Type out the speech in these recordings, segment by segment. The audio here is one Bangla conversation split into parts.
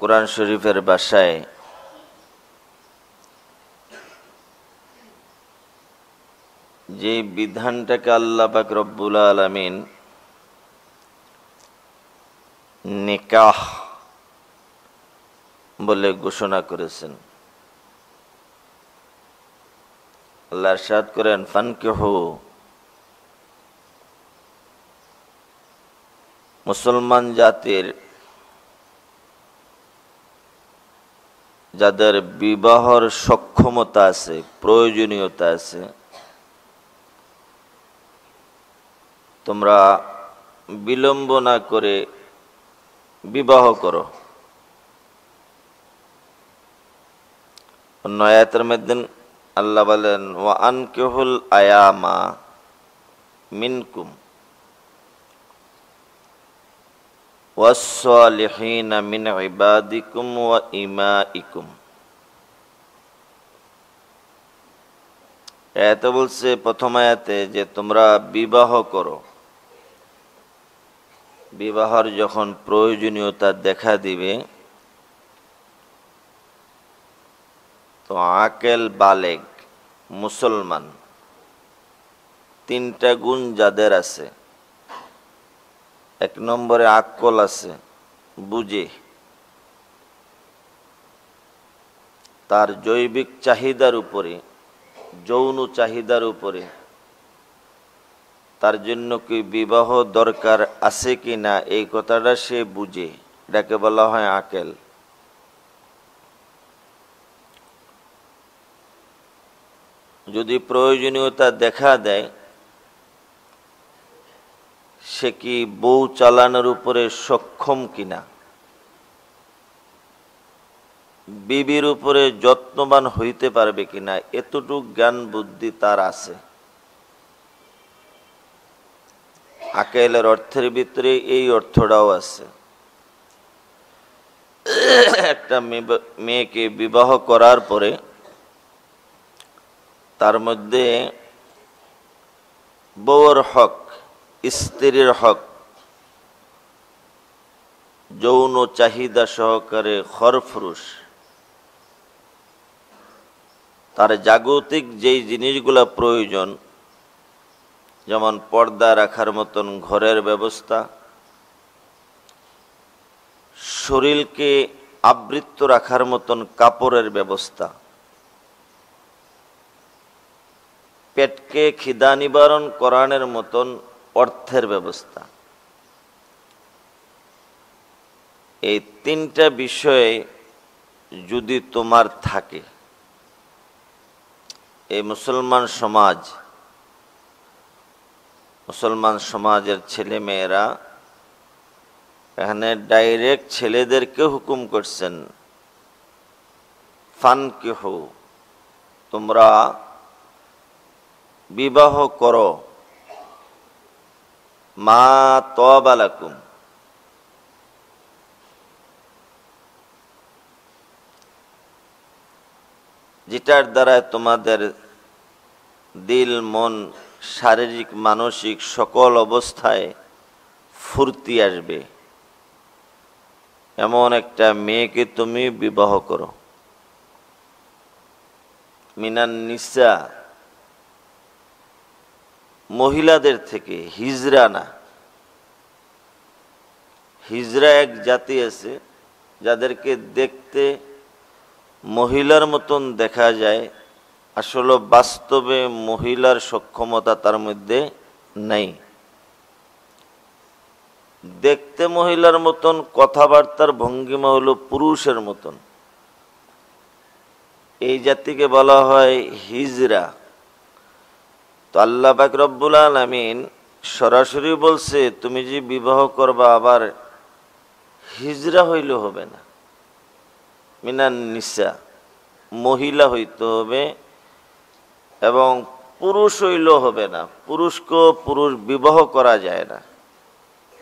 কোরআন শরীফের বাসায় যে বিধানটাকে আল্লাহ পাক রব্বুল আলমিন নিকাহ বলে ঘোষণা করেছেন আল্লাহ সাদ করেন ফানকেহ মুসলমান জাতির যাদের বিবাহর সক্ষমতা আছে প্রয়োজনীয়তা আছে তোমরা বিলম্ব না করে বিবাহ করো নয়াতের মধ্যে আল্লাহ বলেন ওয়ান কেহুল আয়ামা মিনকুম والصالحين من عبادكم وإمائكم এত বলছে প্রথম আয়াতে যে তোমরা বিবাহ করো বিবাহর যখন প্রয়োজনীয়তা দেখা দিবে তো আকেল বালেগ মুসলমান তিনটা গুণ যাদের আছে এক নম্বরে আকল আছে বুঝে তার জৈবিক চাহিদার উপরে যৌন চাহিদার উপরে তার জন্য কি বিবাহ দরকার আছে কি না এই কথাটা সে বুঝে এটাকে বলা হয় আকেল যদি প্রয়োজনীয়তা দেখা দেয় সে কি বউ চালানোর উপরে সক্ষম কিনা বিবির উপরে যত্নবান হইতে পারবে কিনা এতটুক জ্ঞান বুদ্ধি তার আছে আকেলের অর্থের ভিতরে এই অর্থটাও আছে একটা মেয়েকে বিবাহ করার পরে তার মধ্যে বউর হক স্ত্রীর হক যৌন চাহিদা সহকারে খরফরুশ তার জাগতিক যেই জিনিসগুলো প্রয়োজন যেমন পর্দা রাখার মতন ঘরের ব্যবস্থা শরীরকে আবৃত্ত রাখার মতন কাপড়ের ব্যবস্থা পেটকে খিদা নিবারণ করানোর মতন অর্থের ব্যবস্থা এই তিনটা বিষয়ে যদি তোমার থাকে এই মুসলমান সমাজ মুসলমান সমাজের ছেলে মেয়েরা এখানে ডাইরেক্ট ছেলেদেরকে হুকুম করছেন ফান কেহ তোমরা বিবাহ করো মা তালাকুম যেটার দ্বারা তোমাদের দিল মন শারীরিক মানসিক সকল অবস্থায় ফুর্তি আসবে এমন একটা মেয়েকে তুমি বিবাহ করো মিনান নিসা মহিলাদের থেকে হিজরা না হিজরা এক জাতি আছে যাদেরকে দেখতে মহিলার মতন দেখা যায় আসলে বাস্তবে মহিলার সক্ষমতা তার মধ্যে নেই দেখতে মহিলার মতন কথাবার্তার ভঙ্গিমা হলো পুরুষের মতন এই জাতিকে বলা হয় হিজরা তো আল্লাহ পাক রব্বুল আলমিন সরাসরি বলছে তুমি যে বিবাহ করবা আবার হিজরা হইলে হবে না মিনান নিসা মহিলা হইতে হবে এবং পুরুষ হইলেও হবে না পুরুষকেও পুরুষ বিবাহ করা যায় না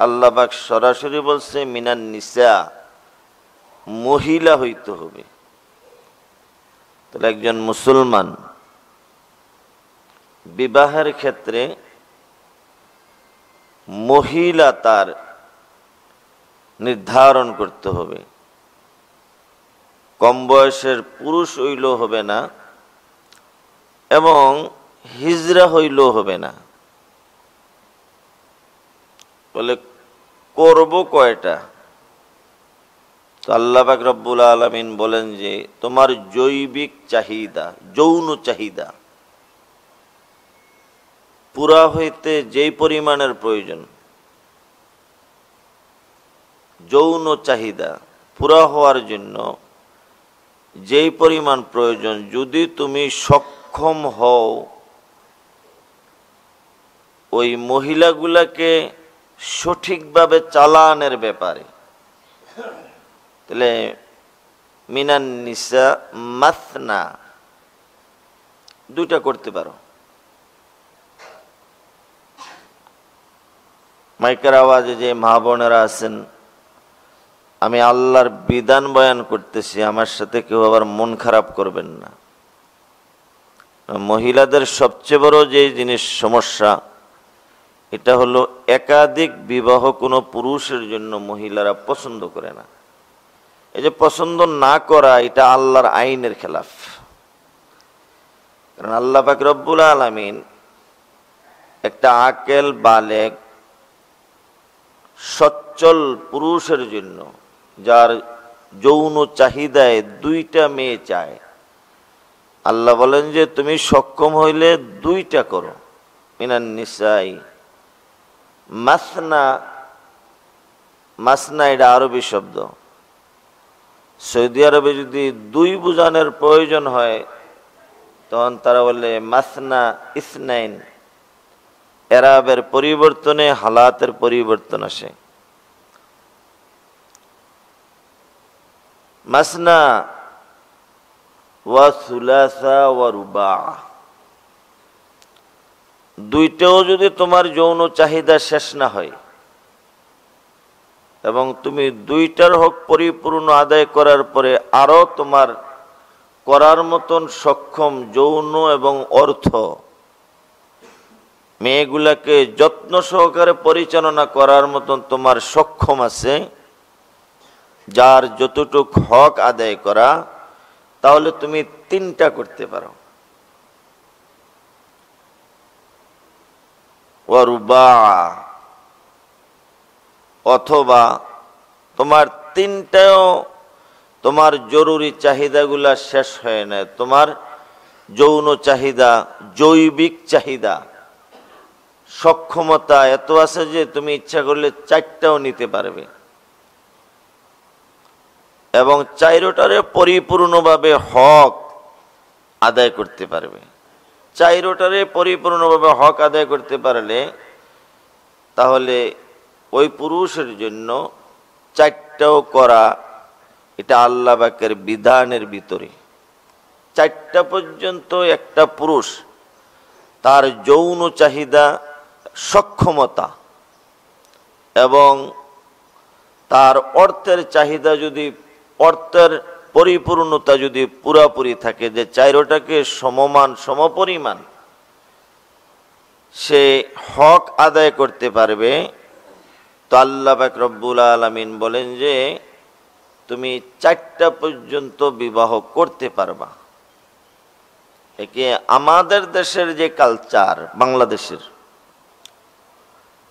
আল্লাহবাক সরাসরি বলছে মিনান নিসা মহিলা হইতে হবে তাহলে একজন মুসলমান বিবাহের ক্ষেত্রে মহিলা তার নির্ধারণ করতে হবে কম বয়সের পুরুষ হইল হবে না এবং হিজরা হইল হবে না বলে করব কয়টা তো আল্লাহাক রব্বুল আলমিন বলেন যে তোমার জৈবিক চাহিদা যৌন চাহিদা পুরা হইতে যেই পরিমাণের প্রয়োজন যৌন চাহিদা পুরা হওয়ার জন্য যেই পরিমাণ প্রয়োজন যদি তুমি সক্ষম হও ওই মহিলাগুলাকে সঠিকভাবে চালানের ব্যাপারে তাহলে মিনান নিসা মাথনা দুইটা করতে পারো মাইকের আওয়াজে যে মা বোনেরা আছেন আমি আল্লাহর বিধান বয়ান করতেছি আমার সাথে কেউ আবার মন খারাপ করবেন না মহিলাদের সবচেয়ে বড় যে জিনিস সমস্যা এটা হলো একাধিক বিবাহ কোনো পুরুষের জন্য মহিলারা পছন্দ করে না এই যে পছন্দ না করা এটা আল্লাহর আইনের খেলাফ কারণ আল্লাহ পাক রব্বুল আলমিন একটা আকেল বালেক সচ্ছল পুরুষের জন্য যার যৌন চাহিদায় দুইটা মেয়ে চায় আল্লাহ বলেন যে তুমি সক্ষম হইলে দুইটা করো মিনান নিসাই মাসনা মাসনা এটা আরবি শব্দ সৌদি আরবে যদি দুই বুজানের প্রয়োজন হয় তখন তারা বলে মাসনা ইসনাইন এরাবের পরিবর্তনে হালাতের পরিবর্তন আসে মাসনা ওয়া সুলাসা ওয়া রুবা দুইটাও যদি তোমার যৌন চাহিদা শেষ না হয় এবং তুমি দুইটার হোক পরিপূর্ণ আদায় করার পরে আরও তোমার করার মতন সক্ষম যৌন এবং অর্থ মেয়েগুলাকে যত্ন সহকারে পরিচালনা করার মতন তোমার সক্ষম আছে যার যতটুক হক আদায় করা তাহলে তুমি তিনটা করতে পারো অথবা তোমার তিনটাও তোমার জরুরি চাহিদাগুলা শেষ হয় না তোমার যৌন চাহিদা জৈবিক চাহিদা সক্ষমতা এত আছে যে তুমি ইচ্ছা করলে চারটাও নিতে পারবে এবং চাইরোটারে পরিপূর্ণভাবে হক আদায় করতে পারবে চাইরোটারে পরিপূর্ণভাবে হক আদায় করতে পারলে তাহলে ওই পুরুষের জন্য চারটাও করা এটা আল্লাহ বাকের বিধানের ভিতরে চারটা পর্যন্ত একটা পুরুষ তার যৌন চাহিদা সক্ষমতা এবং তার অর্থের চাহিদা যদি অর্থের পরিপূর্ণতা যদি পুরাপুরি থাকে যে চাইরোটাকে সমমান সমপরিমাণ সে হক আদায় করতে পারবে তো আল্লাহ পাক রব্বুল আলমিন বলেন যে তুমি চারটা পর্যন্ত বিবাহ করতে পারবা একে আমাদের দেশের যে কালচার বাংলাদেশের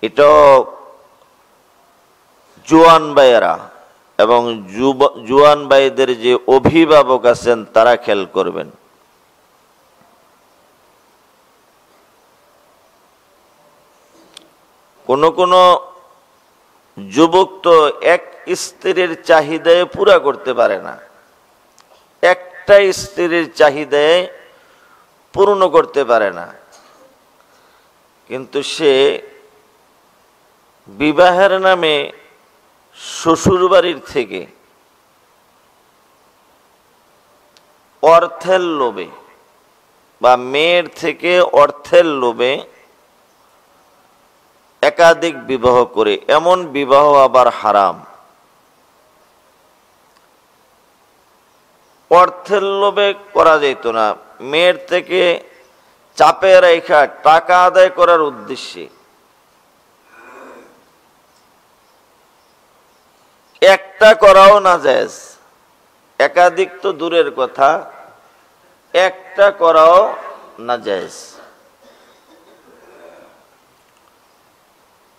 এটাও জুয়ান বাইরা এবং জুয়ান বাইদের যে অভিভাবক আছেন তারা খেয়াল করবেন কোন কোন যুবক তো এক স্ত্রীর চাহিদায় পুরা করতে পারে না একটা স্ত্রীর চাহিদায় পূর্ণ করতে পারে না কিন্তু সে বিবাহের নামে শ্বশুর বাড়ির থেকে অর্থের লোভে বা মেয়ের থেকে অর্থের লোভে একাধিক বিবাহ করে এমন বিবাহ আবার হারাম অর্থের লোভে করা যেত না মেয়ের থেকে চাপে রেখা টাকা আদায় করার উদ্দেশ্যে একটা করাও না যায় একাধিক তো দূরের কথা একটা করাও না যায়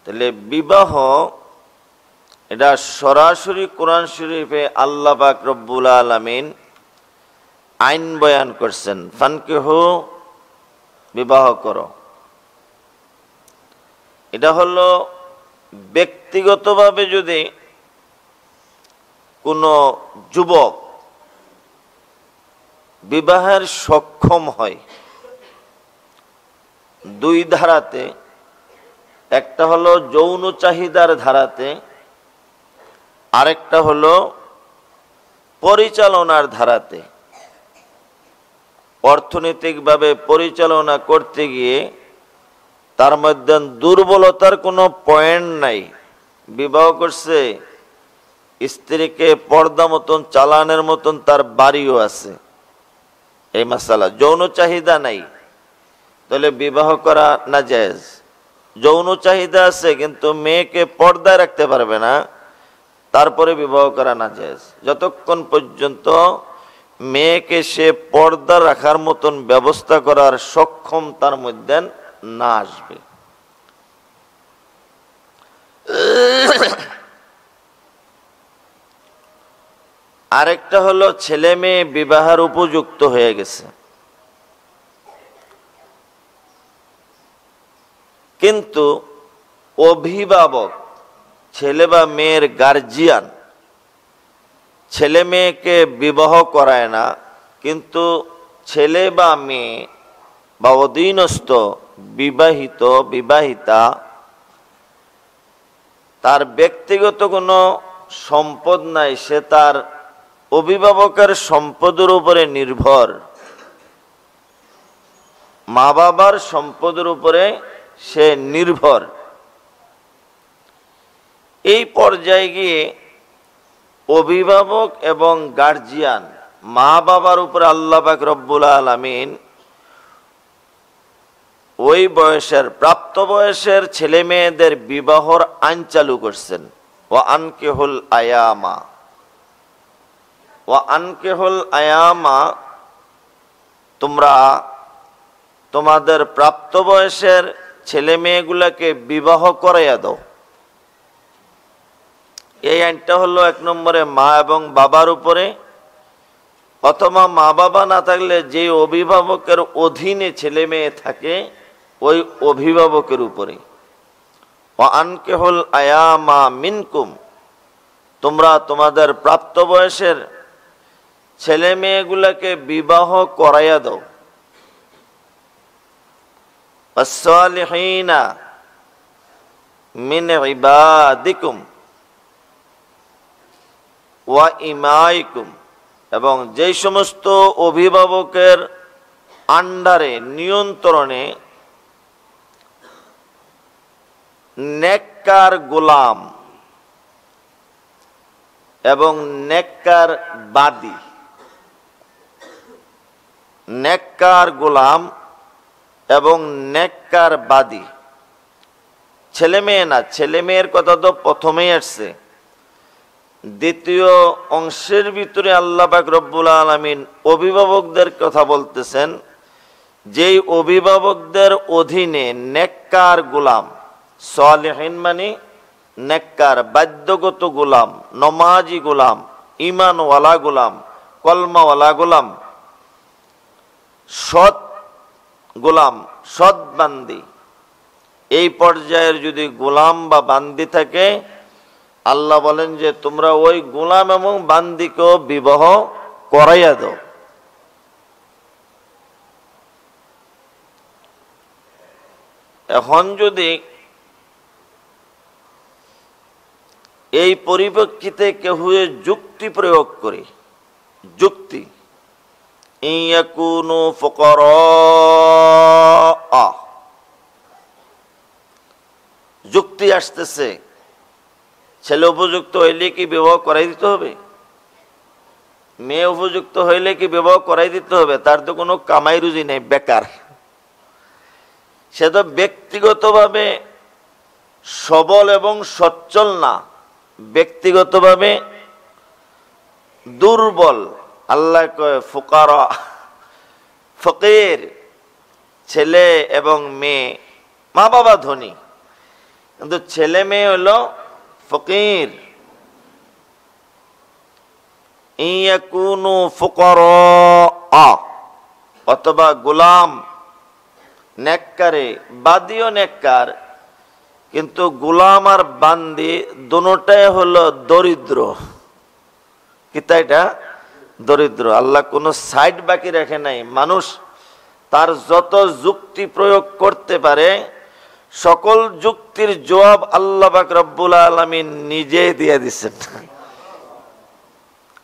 তাহলে বিবাহ এটা সরাসরি কোরআন শরীফে আল্লাহ পাক রব্বুল আলমিন আইন বয়ান করছেন ফানকেহ বিবাহ করো এটা হলো ব্যক্তিগতভাবে যদি কোনো যুবক বিবাহের সক্ষম হয় দুই ধারাতে একটা হলো যৌন চাহিদার ধারাতে আরেকটা হলো পরিচালনার ধারাতে অর্থনৈতিকভাবে পরিচালনা করতে গিয়ে তার মধ্যে দুর্বলতার কোনো পয়েন্ট নাই বিবাহ করছে স্ত্রীকে পর্দা মতন চালানের মতন তার বাড়িও আছে এই মশালা যৌন চাহিদা নাই তাহলে বিবাহ করা না জায়েজ যৌন চাহিদা আছে কিন্তু মেয়েকে পর্দায় রাখতে পারবে না তারপরে বিবাহ করা না জায়েজ যতক্ষণ পর্যন্ত মেয়েকে সে পর্দা রাখার মতন ব্যবস্থা করার সক্ষম তার মধ্যে না আসবে আরেকটা হলো ছেলে মেয়ে বিবাহের উপযুক্ত হয়ে গেছে কিন্তু অভিভাবক ছেলে বা মেয়ের গার্জিয়ান ছেলে মেয়েকে বিবাহ করায় না কিন্তু ছেলে বা মেয়ে বা অধীনস্থ বিবাহিত বিবাহিতা তার ব্যক্তিগত কোনো সম্পদ নাই সে তার অভিভাবকের সম্পদের উপরে নির্ভর মা বাবার সম্পদের উপরে সে নির্ভর এই পর্যায়ে গিয়ে অভিভাবক এবং গার্জিয়ান মা বাবার উপরে আল্লাপাক রব্বুল আলমিন ওই বয়সের প্রাপ্ত বয়সের ছেলে মেয়েদের বিবাহর আইন চালু করছেন ও আনকেহুল আয়ামা ও আনকেহল আয়ামা তোমরা তোমাদের প্রাপ্তবয়সের ছেলে মেয়েগুলোকে বিবাহ করাইয়া দাও এই আইনটা হলো এক নম্বরে মা এবং বাবার উপরে অথবা মা বাবা না থাকলে যে অভিভাবকের অধীনে ছেলে মেয়ে থাকে ওই অভিভাবকের উপরে ও আনকেহল আয়ামা মিনকুম তোমরা তোমাদের প্রাপ্তবয়সের ছেলে মেয়েগুলাকে বিবাহ করাইয়া দাও ওয়া ইমাইকুম এবং যেই সমস্ত অভিভাবকের আন্ডারে নিয়ন্ত্রণে নেককার গোলাম এবং নেককার বাদী নেককার গোলাম এবং নেককার বাদী ছেলে মেয়ে না ছেলে মেয়ের কথা তো প্রথমেই আসছে দ্বিতীয় অংশের ভিতরে আল্লাপাক রব্বুল আলমিন অভিভাবকদের কথা বলতেছেন যেই অভিভাবকদের অধীনে নেককার গোলাম সালেহীন মানে নেককার বাধ্যগত গোলাম নমাজি গোলাম ইমানওয়ালা গোলাম কলমাওয়ালা গোলাম সৎ গোলাম সৎ বান্দি এই পর্যায়ের যদি গোলাম বা বান্দি থাকে আল্লাহ বলেন যে তোমরা ওই গোলাম এবং বান্দিকেও বিবাহ করাইয়া দাও এখন যদি এই পরিপ্রেক্ষিতে কেউ যুক্তি প্রয়োগ করে যুক্তি যুক্তি আসতেছে ছেলে উপযুক্ত হইলে কি বিবাহ করাই দিতে হবে মেয়ে উপযুক্ত হইলে কি বিবাহ করাই দিতে হবে তার তো কোনো কামাই রুজি নেই বেকার সে তো ব্যক্তিগতভাবে সবল এবং সচ্ছল না ব্যক্তিগতভাবে দুর্বল আল্লাহ কয় ফুকার ফকির ছেলে এবং মেয়ে মা বাবা ধনী কিন্তু ছেলে মেয়ে হলো ফকির ফুকর অথবা গোলাম নেককারে বাদিও নেককার কিন্তু গোলাম আর বান্দি দুটাই হলো দরিদ্র কিতা এটা দরিদ্র আল্লাহ কোনো সাইড বাকি রাখে নাই মানুষ তার যত যুক্তি প্রয়োগ করতে পারে সকল যুক্তির জবাব আল্লাপাক রব্বুল আলমিন নিজেই দিয়ে দিচ্ছেন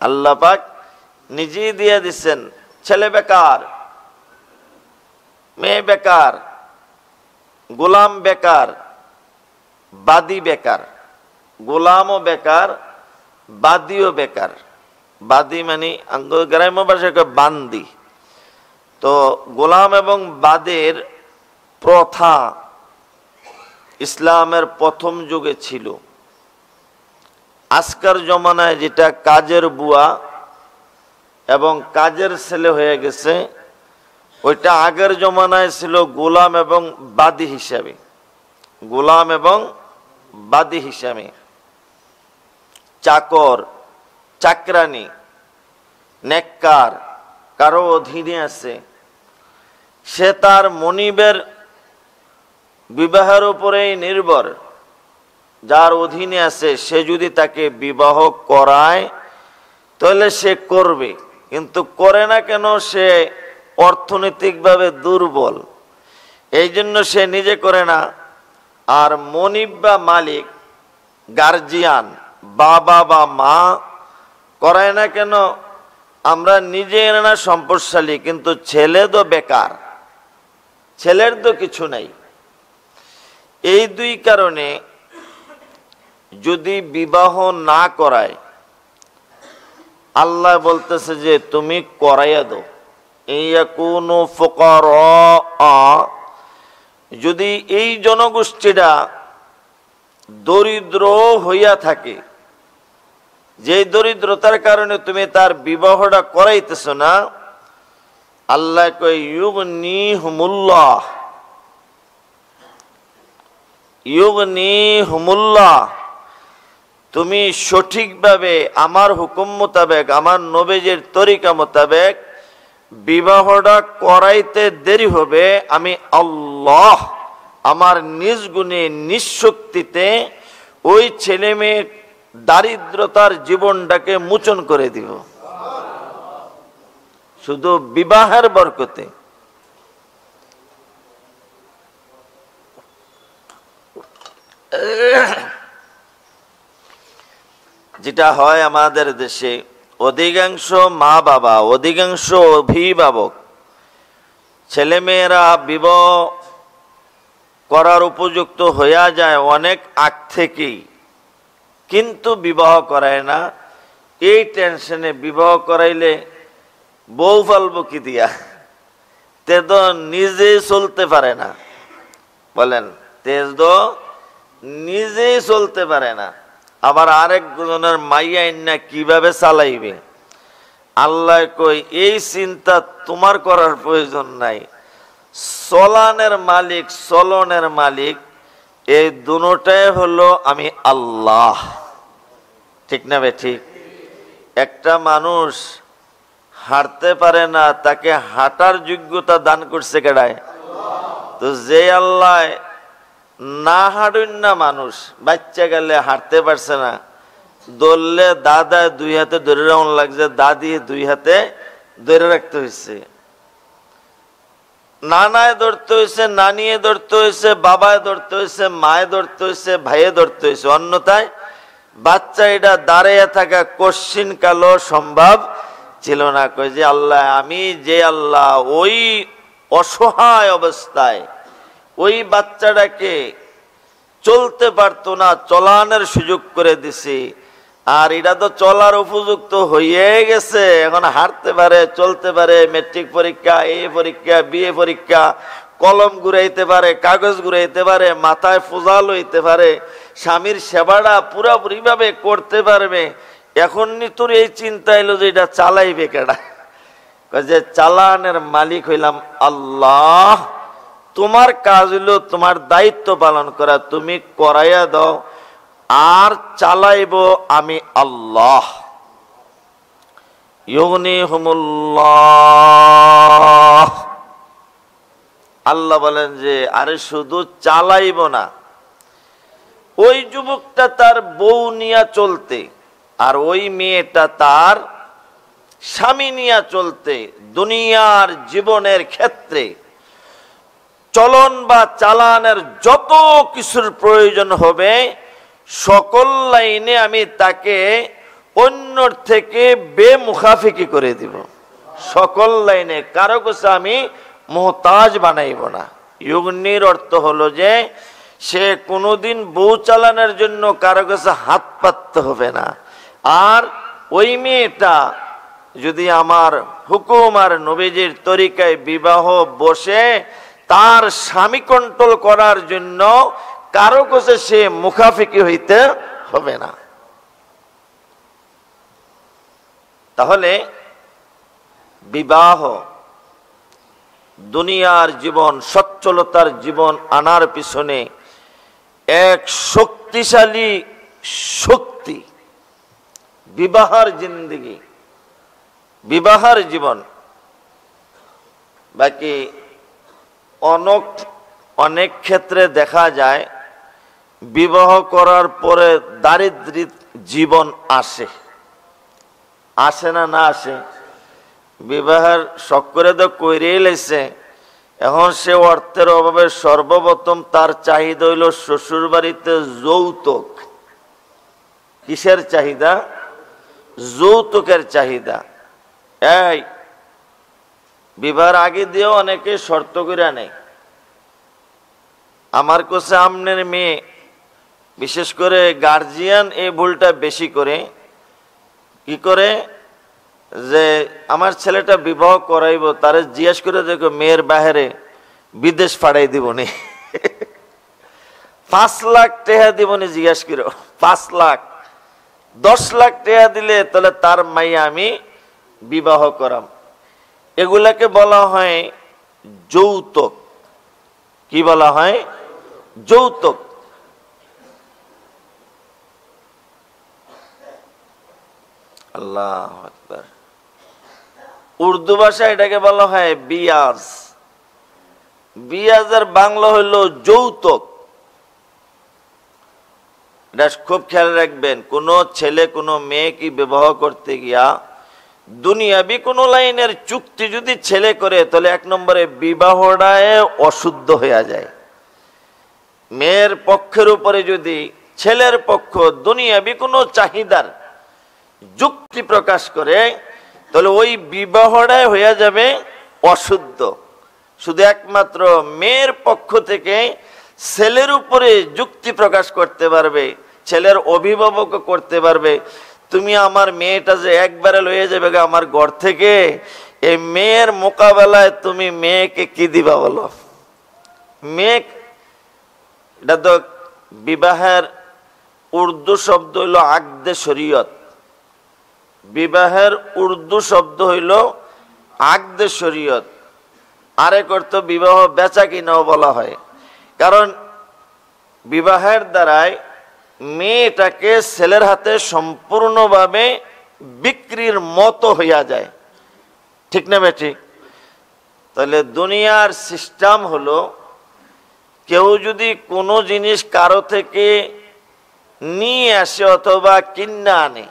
আল্লাপাক নিজেই দিয়ে দিচ্ছেন ছেলে বেকার মেয়ে বেকার গোলাম বেকার বাদী বেকার গোলামও বেকার বাদীও বেকার বাদি মানে গ্রাম্য ভাষায় বান্দি তো গোলাম এবং বাদের প্রথা ইসলামের প্রথম যুগে ছিল আজকার জমানায় যেটা কাজের বুয়া এবং কাজের ছেলে হয়ে গেছে ওইটা আগের জমানায় ছিল গোলাম এবং বাদী হিসাবে গোলাম এবং বাদী হিসাবে চাকর চাকরানি নেককার কারো অধীনে আছে সে তার মনিবের বিবাহের উপরেই নির্ভর যার অধীনে আছে সে যদি তাকে বিবাহ করায় তাহলে সে করবে কিন্তু করে না কেন সে অর্থনৈতিকভাবে দুর্বল এই জন্য সে নিজে করে না আর মনিব বা মালিক গার্জিয়ান বাবা বা মা করায় না কেন আমরা এনে না সম্পদশালী কিন্তু ছেলে তো বেকার ছেলের তো কিছু নাই এই দুই কারণে যদি বিবাহ না করায় আল্লাহ বলতেছে যে তুমি করাইয়া দো কোনো ফকর যদি এই জনগোষ্ঠীটা দরিদ্র হইয়া থাকে যে দরিদ্রতার কারণে তুমি তার বিবাহটা করাইতেছ না আল্লাহ ইউগনি হুমুল্লাহ ইউগনি হুমুল্লাহ তুমি সঠিকভাবে আমার হুকুম মোতাবেক আমার নবেজের তরিকা মোতাবেক বিবাহটা করাইতে দেরি হবে আমি আল্লাহ আমার নিজ গুণে নিঃশক্তিতে ওই ছেলে মেয়ে দারিদ্রতার জীবনটাকে মোচন করে দিব শুধু বিবাহের বরকতে যেটা হয় আমাদের দেশে অধিকাংশ মা বাবা অধিকাংশ অভিভাবক ছেলেমেয়েরা বিবাহ করার উপযুক্ত হইয়া যায় অনেক আগ থেকেই কিন্তু বিবাহ করায় না এই টেনশনে বিবাহ করাইলে বউ ফালব কি দিয়া তেদ নিজে চলতে পারে না বলেন তেজ নিজেই চলতে পারে না আবার আরেক দুজনের মাইয়া ইন্না কিভাবে চালাইবে আল্লাহ কই এই চিন্তা তোমার করার প্রয়োজন নাই চলানের মালিক চলনের মালিক এই দুটাই হলো আমি আল্লাহ ঠিক না ঠিক একটা মানুষ হাঁটতে পারে না তাকে হাঁটার যোগ্যতা দান করছে কেডায় তো যে আল্লাহ না হাঁটুন না মানুষ বাচ্চা গেলে হাঁটতে পারছে না দৌড়লে দাদা দুই হাতে ধরে রাখুন লাগছে দা দিয়ে দুই হাতে ধরে রাখতে হয়েছে নানায় ধরতে হয়েছে নানিয়ে ধরতে হয়েছে বাবায় ধরতে হয়েছে মায়ে ধরতে হয়েছে ভাইয়ে ধরতে হয়েছে অন্যথায় বাচ্চা এটা দাঁড়িয়ে থাকা কশ্চিন কালো সম্ভব ছিল না কই যে আল্লাহ আমি যে আল্লাহ ওই অসহায় অবস্থায় ওই বাচ্চাটাকে চলতে পারতো না চলানোর সুযোগ করে দিছি আর এটা তো চলার উপযুক্ত হয়ে গেছে এখন হাঁটতে পারে চলতে পারে মেট্রিক পরীক্ষা এ পরীক্ষা বিএ পরীক্ষা কলম ঘুরাইতে পারে কাগজ ঘুরাইতে পারে মাথায় ফোজা লইতে পারে স্বামীর সেবাটা পুরাপুরিভাবে করতে পারবে এখন তোর এই চিন্তা এলো যে এটা চালাইবে কেডা যে চালানের মালিক হইলাম আল্লাহ তোমার কাজ হইল তোমার দায়িত্ব পালন করা তুমি করাইয়া দাও আর চালাইব আমি আল্লাহ আল্লাহ বলেন যে আরে শুধু চালাইব না ওই যুবকটা তার বউ নিয়া চলতে আর ওই মেয়েটা তার স্বামী নিয়া চলতে দুনিয়ার জীবনের ক্ষেত্রে চলন বা চালানের যত কিছুর প্রয়োজন হবে সকল লাইনে আমি তাকে অন্যর থেকে বেমুখাফিকি করে দিব সকল লাইনে কারো কাছে আমি মোহতাজ বানাইব না ইগ্নির অর্থ হলো যে সে কোনোদিন বউ চালানোর জন্য কারো কাছে হাত পাততে হবে না আর ওই মেয়েটা যদি আমার হুকুম আর নবীজির তরিকায় বিবাহ বসে তার স্বামী কন্ট্রোল করার জন্য কারো কাছে সে মুখাফিকি হইতে হবে না তাহলে বিবাহ দুনিয়ার জীবন সচ্ছলতার জীবন আনার পিছনে এক শক্তিশালী শক্তি বিবাহার জিন্দগি বিবাহার জীবন বাকি অনেক অনেক ক্ষেত্রে দেখা যায় বিবাহ করার পরে দারিদ্রিক জীবন আসে আসে না না আসে বিবাহের শখ করে তো কইরেই লেছে এখন সে অর্থের অভাবে সর্বপ্রথম তার চাহিদা হইল শ্বশুর বাড়িতে যৌতুক কিসের চাহিদা যৌতুকের চাহিদা এই বিবাহের আগে দিয়েও অনেকে শর্ত করে নেয় আমার কাছে আমনের মেয়ে বিশেষ করে গার্জিয়ান এই ভুলটা বেশি করে কি করে যে আমার ছেলেটা বিবাহ করাইব তার জিজ্ঞেস করে দেখো মেয়ের বাহিরে বিদেশ ফাড়াই দিব নি পাঁচ লাখ টেহা দিব নি জিজ্ঞেস করো পাঁচ লাখ দশ লাখ টেহা দিলে তাহলে তার মাইয়া আমি বিবাহ করাম এগুলাকে বলা হয় যৌতুক কি বলা হয় যৌতুক আল্লাহ আকবর উর্দু ভাষায় এটাকে বলা হয় বিয়াজ বিয়াজের বাংলা হইল যৌতুক এটা খুব খেয়াল রাখবেন কোনো ছেলে কোনো কি বিবাহ করতে গিয়া দুনিয়াবি কোনো লাইনের চুক্তি যদি ছেলে করে তাহলে এক নম্বরে বিবাহটায় অশুদ্ধ হয়ে যায় মেয়ের পক্ষের উপরে যদি ছেলের পক্ষ বি কোনো চাহিদার যুক্তি প্রকাশ করে তাহলে ওই বিবাহটাই হয়ে যাবে অশুদ্ধ শুধু একমাত্র মেয়ের পক্ষ থেকে ছেলের উপরে যুক্তি প্রকাশ করতে পারবে ছেলের অভিভাবক করতে পারবে তুমি আমার মেয়েটা যে একবারে লয়ে যাবে আমার ঘর থেকে এই মেয়ের মোকাবেলায় তুমি মেয়েকে কি দিবা বলো মেয়ে এটা তো বিবাহের উর্দু শব্দ হইল আগদে শরীয়ত বিবাহের উর্দু শব্দ হইল আগদে শরীয়ত আরেক অর্থ বিবাহ বেচা কিনাও বলা হয় কারণ বিবাহের দ্বারায় মেয়েটাকে ছেলের হাতে সম্পূর্ণভাবে বিক্রির মতো হইয়া যায় ঠিক না ঠিক তাহলে দুনিয়ার সিস্টেম হলো কেউ যদি কোনো জিনিস কারো থেকে নিয়ে আসে অথবা কিনা আনে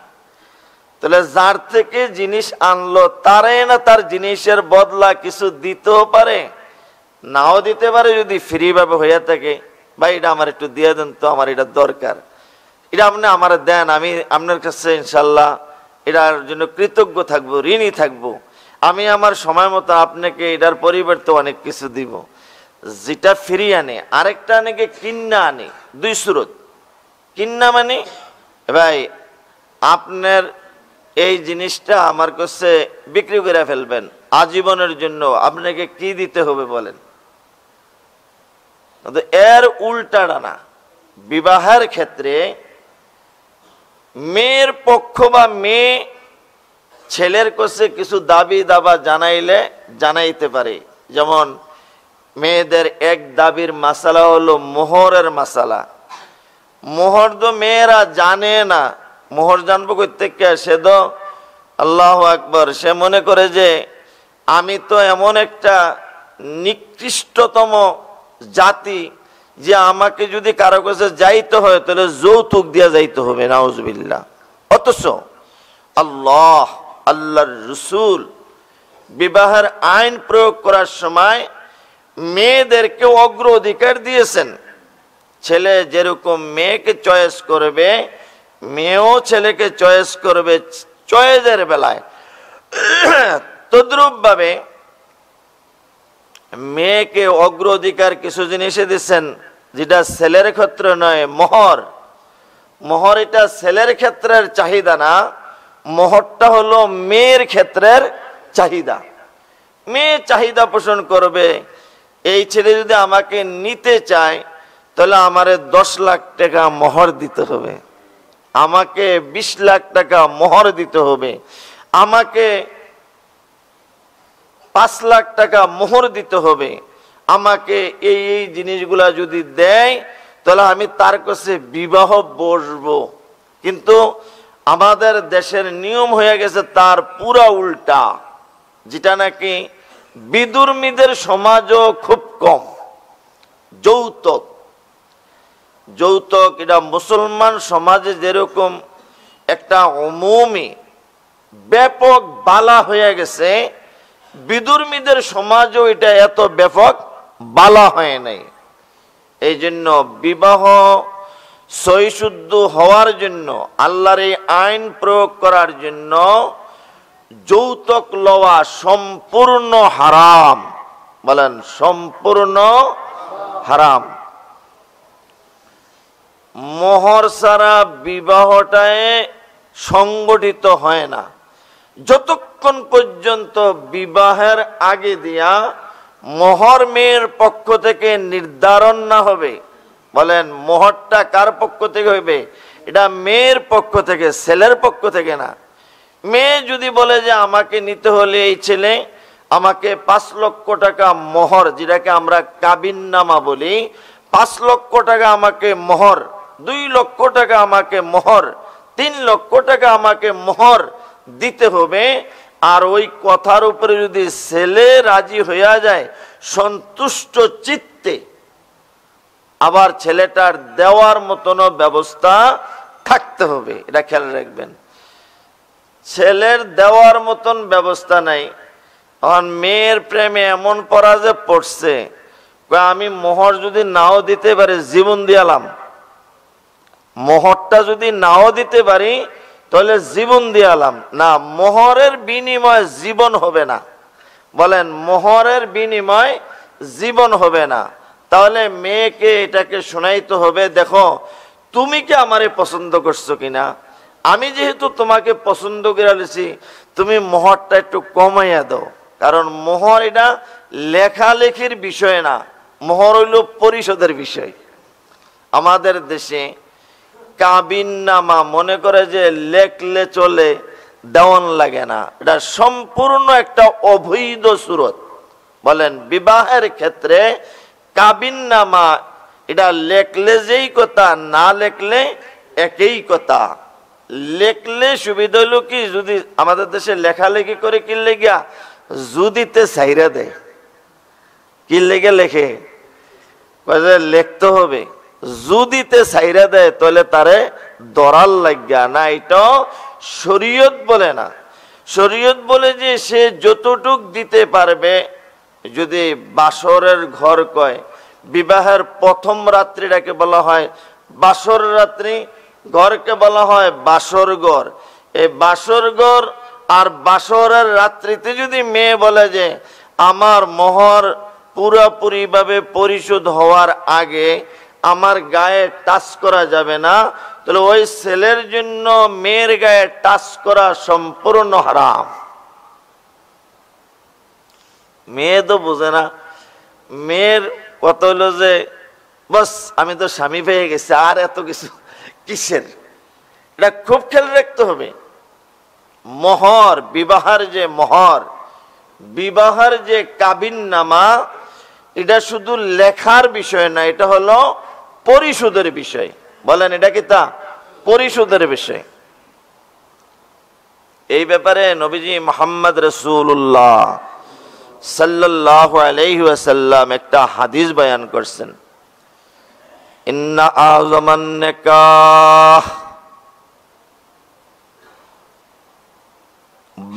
তাহলে যার থেকে জিনিস আনলো তারে না তার জিনিসের বদলা কিছু দিতেও পারে নাও দিতে পারে যদি ফ্রি ভাবে হইয়া থাকে ভাই এটা আমার একটু দিয়ে দেন তো আমার এটা দরকার এটা আপনি আমার দেন আমি আপনার কাছে ইনশাল্লাহ এটার জন্য কৃতজ্ঞ থাকবো ঋণই থাকবো আমি আমার সময় মতো আপনাকে এটার পরিবর্তে অনেক কিছু দিব যেটা ফিরি আনে আরেকটা আনেকে কিন্না আনে দুই সুরত কিন্না মানে ভাই আপনার এই জিনিসটা আমার কাছে বিক্রি করে ফেলবেন আজীবনের জন্য আপনাকে কি দিতে হবে বলেন এর উল্টা ডানা বিবাহের ক্ষেত্রে মেয়ের পক্ষ বা মেয়ে ছেলের কাছে কিছু দাবি দাবা জানাইলে জানাইতে পারে যেমন মেয়েদের এক দাবির মশালা হলো মোহরের মশালা মোহর তো মেয়েরা জানে না মোহর জানবো থেকে সে দ আল্লাহ আকবর সে মনে করে যে আমি তো এমন একটা নিকৃষ্টতম জাতি যে আমাকে যদি কারো কাছে যাইতে হয় তাহলে যৌতুক দিয়া যাইতে হবে নাউজবিল্লা অথচ আল্লাহ আল্লাহর রসুল বিবাহের আইন প্রয়োগ করার সময় মেয়েদেরকে অগ্র অধিকার দিয়েছেন ছেলে যেরকম মেয়েকে চয়েস করবে মেয়েও ছেলেকে চয়েস করবে চয়েসের বেলায় তদ্রুপ ভাবে মেয়েকে অগ্রাধিকার কিছু জিনিসে দিচ্ছেন যেটা ছেলের ক্ষেত্রে নয় মোহর মোহর এটা ছেলের ক্ষেত্রের চাহিদা না মোহরটা হলো মেয়ের ক্ষেত্রের চাহিদা মেয়ে চাহিদা পোষণ করবে এই ছেলে যদি আমাকে নিতে চায় তাহলে আমারে দশ লাখ টাকা মোহর দিতে হবে আমাকে ২০ লাখ টাকা মোহর দিতে হবে আমাকে পাঁচ লাখ টাকা মোহর দিতে হবে আমাকে এই এই জিনিসগুলা যদি দেয় তাহলে আমি তার কাছে বিবাহ বসব কিন্তু আমাদের দেশের নিয়ম হয়ে গেছে তার পুরা উল্টা যেটা নাকি বিদুর্মীদের সমাজও খুব কম যৌতক যৌতুক এটা মুসলমান সমাজে যেরকম একটা অমুমি ব্যাপক বালা হয়ে গেছে বিদুর্মীদের সমাজও এটা এত ব্যাপক বালা হয় নাই এই জন্য বিবাহ সহিশুদ্ধ হওয়ার জন্য আল্লাহর এই আইন প্রয়োগ করার জন্য যৌতুক লওয়া সম্পূর্ণ হারাম বলেন সম্পূর্ণ হারাম মোহর সারা বিবাহটায় সংগঠিত হয় না যতক্ষণ পর্যন্ত বিবাহের আগে দিয়া মোহর মেয়ের পক্ষ থেকে নির্ধারণ না হবে বলেন মোহরটা কার পক্ষ থেকে হইবে এটা মেয়ের পক্ষ থেকে ছেলের পক্ষ থেকে না মেয়ে যদি বলে যে আমাকে নিতে হলে এই ছেলে আমাকে পাঁচ লক্ষ টাকা মোহর যেটাকে আমরা কাবিন নামা বলি পাঁচ লক্ষ টাকা আমাকে মোহর দুই লক্ষ টাকা আমাকে মোহর তিন লক্ষ টাকা আমাকে মোহর দিতে হবে আর ওই কথার উপরে যদি ছেলে রাজি হইয়া যায় সন্তুষ্ট চিত্তে আবার ছেলেটার দেওয়ার মতনও ব্যবস্থা থাকতে হবে এটা খেয়াল রাখবেন ছেলের দেওয়ার মতন ব্যবস্থা নাই এখন মেয়ের প্রেমে এমন পরাজয় পড়ছে আমি মোহর যদি নাও দিতে পারে জীবন দিয়ালাম মোহরটা যদি নাও দিতে পারি তাহলে জীবন দিয়ালাম না মোহরের বিনিময় জীবন হবে না বলেন মোহরের বিনিময় জীবন হবে না তাহলে মেয়েকে এটাকে শোনাইতে হবে দেখো তুমি কি আমারে পছন্দ করছো কিনা আমি যেহেতু তোমাকে পছন্দ করে লিছি তুমি মোহরটা একটু কমাইয়া দাও কারণ মোহর এটা লেখালেখির বিষয় না মোহর হইল পরিষদের বিষয় আমাদের দেশে কাবিন নামা মনে করে যে লেখলে চলে দেওয়ান লাগে না এটা সম্পূর্ণ একটা অবৈধ সুরত বলেন বিবাহের ক্ষেত্রে কাবিন নামা এটা লেখলে যেই কথা না লেখলে একই কথা লেখলে সুবিধা হলো কি যদি আমাদের দেশে লেখালেখি করে লেগিয়া গিয়া যুদিতে সাইরা দেয় কি লেগে লেখে লেখতে হবে যদিতে সাইরা দেয় তাহলে তারে দরাল লাগা না এটা শরীয়ত বলে না শরীয়ত বলে যে সে যতটুক দিতে পারবে যদি বাসরের ঘর কয় বিবাহের প্রথম রাত্রিটাকে বলা হয় বাসর রাত্রি ঘরকে বলা হয় বাসর ঘর এই বাসর ঘর আর বাসরের রাত্রিতে যদি মেয়ে বলে যে আমার মোহর পুরোপুরিভাবে পরিশোধ হওয়ার আগে আমার গায়ে টাচ করা যাবে না তাহলে ওই ছেলের জন্য মেয়ের গায়ে টাচ করা সম্পূর্ণ হারাম মেয়ে তো বুঝে না মেয়ের কত হলো যে বস আমি তো স্বামী পেয়ে গেছি আর এত কিছু কিসের এটা খুব খেয়াল রাখতে হবে মহর বিবাহের যে মহর বিবাহের যে কাবিন নামা এটা শুধু লেখার বিষয় না এটা হলো পরিশোধের বিষয় বলেন এটা কি তা পরিশোধের বিষয় এই ব্যাপারে নবীজি মোহাম্মদ রসুল্লাহ সাল্লাহ আলহ্লাম একটা হাদিস বয়ান করছেন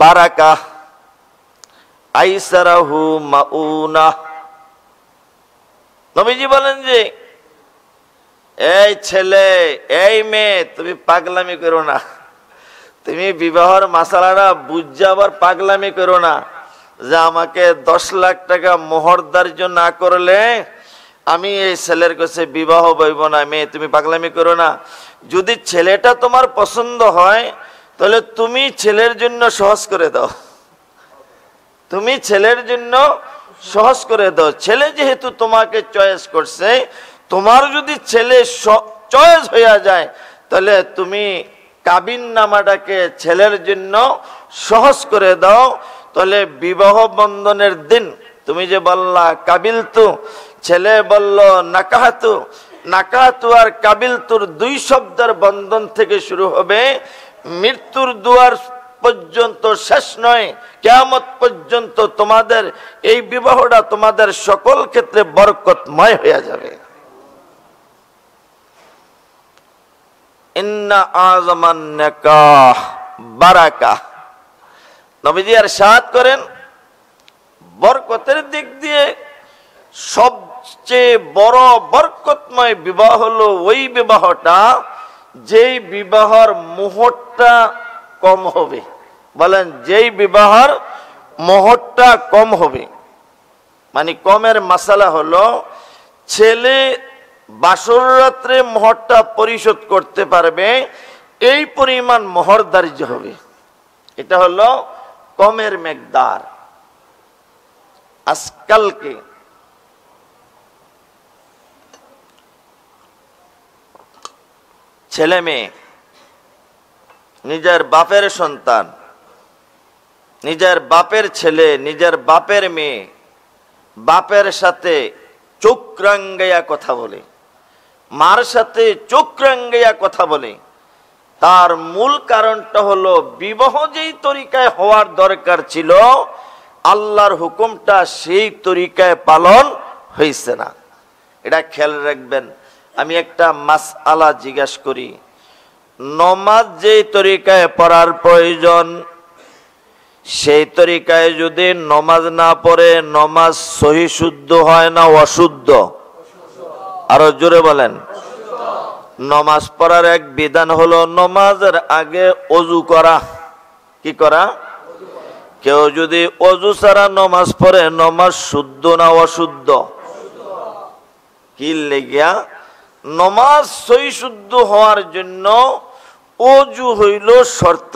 বারাকা মাউনা নবীজি বলেন যে এই ছেলে এই মেয়ে তুমি পাগলামি করো না তুমি বিবাহর মাসালাটা বুঝে আবার পাগলামি করো না যে আমাকে দশ লাখ টাকা মোহর দার্য না করলে আমি এই ছেলের কাছে বিবাহ বইব না মেয়ে তুমি পাগলামি করো না যদি ছেলেটা তোমার পছন্দ হয় তাহলে তুমি ছেলের জন্য সহজ করে দাও তুমি ছেলের জন্য সহজ করে দাও ছেলে যেহেতু তোমাকে চয়েস করছে তোমার যদি ছেলে চয়েস হইয়া যায় তাহলে তুমি কাবিন নামাটাকে ছেলের জন্য সহজ করে দাও তাহলে বিবাহ বন্ধনের দিন তুমি যে বললা কাবিল তু ছেলে বলল নাকাহাতু নাকাহাতু আর কাবিল তুর দুই শব্দের বন্ধন থেকে শুরু হবে মৃত্যুর দুয়ার পর্যন্ত শেষ নয় কেয়ামত পর্যন্ত তোমাদের এই বিবাহটা তোমাদের সকল ক্ষেত্রে বরকতময় হয়ে যাবে ইন্না আজমান নেকাহ বারাকা নবীজি আর সাত করেন বরকতের দিক দিয়ে সবচেয়ে বড় বরকতময় বিবাহ হলো ওই বিবাহটা যেই বিবাহর মোহরটা কম হবে বলেন যেই বিবাহর মোহরটা কম হবে মানে কমের মশালা হলো ছেলে বাসর রাত্রে মোহরটা পরিশোধ করতে পারবে এই পরিমাণ মোহর দারিজ হবে এটা হলো কমের মেঘদার আজকালকে ছেলে মেয়ে নিজের বাপের সন্তান নিজের বাপের ছেলে নিজের বাপের মেয়ে বাপের সাথে চোখ রাঙ্গাইয়া কথা বলে মার সাথে চোখ রাঙ্গাইয়া কথা বলে তার মূল কারণটা হলো বিবাহ যেই তরিকায় হওয়ার দরকার ছিল আল্লাহর হুকুমটা সেই তরিকায় পালন হয়েছে না এটা খেয়াল রাখবেন আমি একটা মাস আলা জিজ্ঞাসা করি নমাজ যেই তরিকায় পড়ার প্রয়োজন সেই তরিকায় যদি নমাজ না পড়ে নমাজ সহি শুদ্ধ হয় না অশুদ্ধ আরো জোরে বলেন নমাজ পড়ার এক বিধান হলো নমাজের আগে অজু করা কি করা কেউ যদি অজু ছাড়া নমাজ পড়ে নমাজ শুদ্ধ না অশুদ্ধ কি লেগিয়া নমাজ সই শুদ্ধ হওয়ার জন্য অজু হইল শর্ত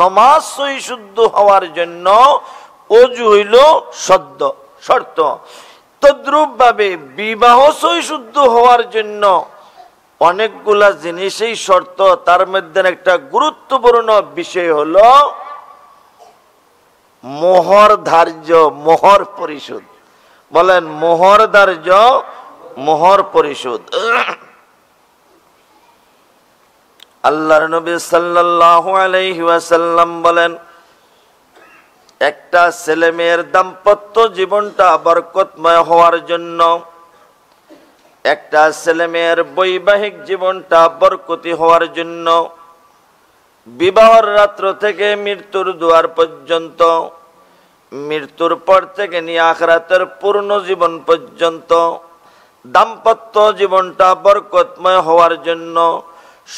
নমাজ সই শুদ্ধ হওয়ার জন্য অজু হইল সদ্য শর্ত তদ্রুপ ভাবে বিবাহ সই শুদ্ধ হওয়ার জন্য অনেকগুলা জিনিসেই শর্ত তার মধ্যে একটা গুরুত্বপূর্ণ বিষয় হলো মোহর ধার্য মোহর পরিশোধ বলেন মোহর ধার্য মোহর পরিশোধ আল্লাহ নবী সাল্লাহ আলাইহি বলেন একটা ছেলে মেয়ের দাম্পত্য জীবনটা বরকতময় হওয়ার জন্য একটা ছেলে মেয়ের বৈবাহিক জীবনটা বরকতি হওয়ার জন্য বিবাহর রাত্র থেকে মৃত্যুর দুয়ার পর্যন্ত মৃত্যুর পর থেকে নিয়ে আখরাতের পূর্ণ জীবন পর্যন্ত দাম্পত্য জীবনটা বরকতময় হওয়ার জন্য